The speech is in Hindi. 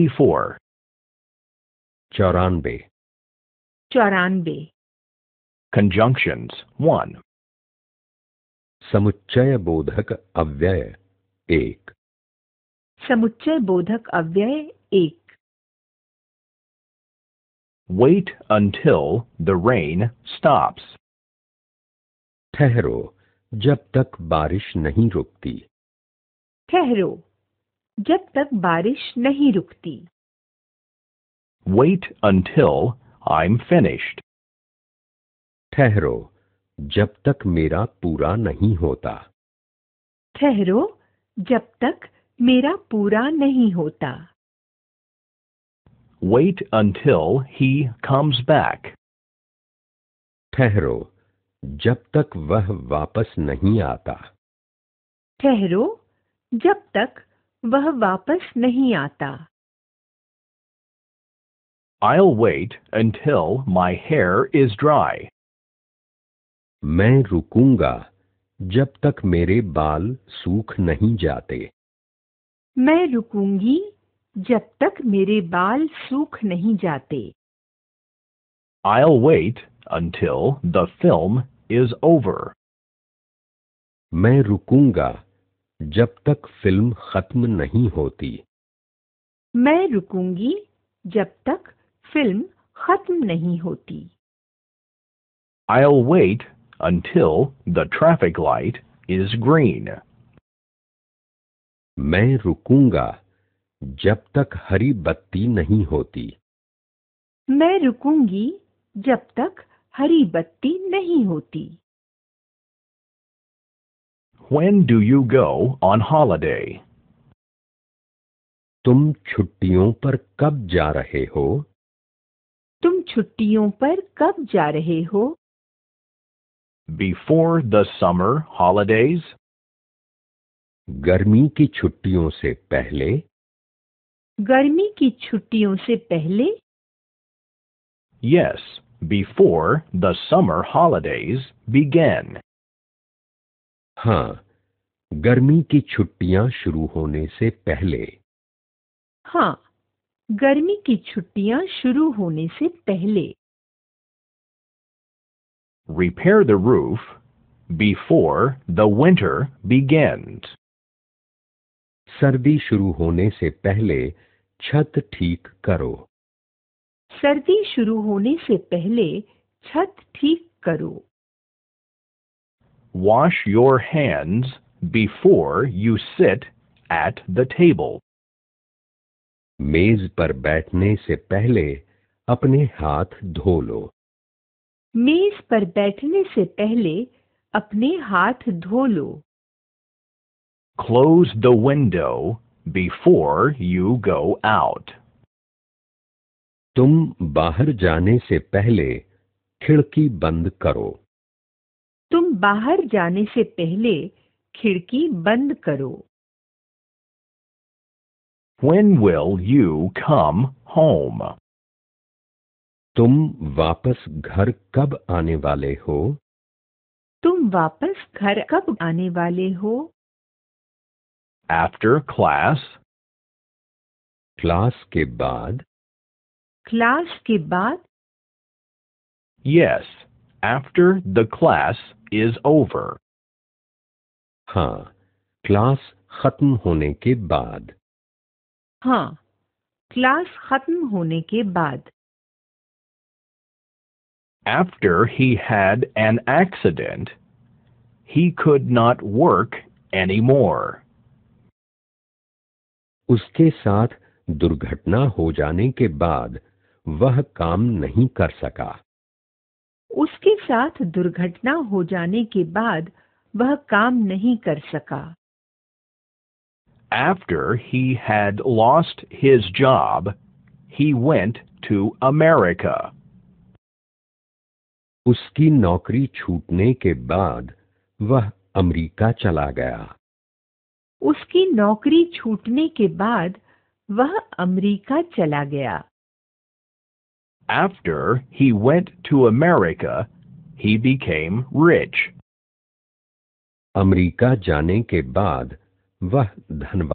एटी फोर चौरानबे चौरानबे कंजंक्शंस वन समुच्चय बोधक अव्यय एक समुच्चय बोधक अव्यय एक wait until the rain stops ठहरो जब तक बारिश नहीं रुकती ठहरो जब तक बारिश नहीं रुकती wait Wait I am finished ठहरो जब तक मेरा पूरा नहीं होता ठहरो जब तक मेरा पूरा नहीं होता wait until he comes back ठहरो जब तक वह वापस नहीं आता ठहरो जब तक वह वापस नहीं आता I'll wait until my hair is dry. मैं रुकूंगा जब तक मेरे बाल सूख नहीं जाते मैं रुकूंगी जब तक मेरे बाल सूख नहीं जाते I'll wait until the film is over. मैं रुकूंगा जब तक फिल्म खत्म नहीं होती मैं रुकूंगी जब तक फिल्म खत्म नहीं होती I'll wait until the traffic light is green. मैं रुकूंगा जब तक हरी बत्ती नहीं होती मैं रुकूंगी जब तक हरी बत्ती नहीं होती When do you go on holiday? तुम छुट्टियों पर कब जा रहे हो तुम छुट्टियों पर कब जा रहे हो Before the summer holidays? गर्मी की छुट्टियों से पहले गर्मी की छुट्टियों से पहले Yes, before the summer holidays began. हाँ गर्मी की छुट्टियां शुरू होने से पहले हाँ गर्मी की छुट्टियां शुरू होने से पहले repair the roof before the winter begins. सर्दी शुरू होने से पहले छत ठीक करो सर्दी शुरू होने से पहले छत ठीक करो Wash your hands before you sit at the table. मेज पर बैठने से पहले अपने हाथ धो लो मेज पर बैठने से पहले अपने हाथ धो लो Close the window before you go out. तुम बाहर जाने से पहले खिड़की बंद करो तुम बाहर जाने से पहले खिड़की बंद करो When will you come home? तुम वापस घर कब आने वाले हो तुम वापस घर कब आने वाले हो After class. क्लास के बाद क्लास के बाद Yes, after the class is over. हाँ क्लास खत्म होने के बाद हाँ क्लास खत्म होने के बाद After he had an accident, he could not work anymore. उसके साथ दुर्घटना हो जाने के बाद वह काम नहीं कर सका उसके साथ दुर्घटना हो जाने के बाद वह काम नहीं कर सका After he had lost his job, he went to America. उसकी नौकरी छूटने के बाद वह अमेरिका चला गया उसकी नौकरी छूटने के बाद वह अमेरिका चला गया After he went to America, he became rich. America जाने के बाद वह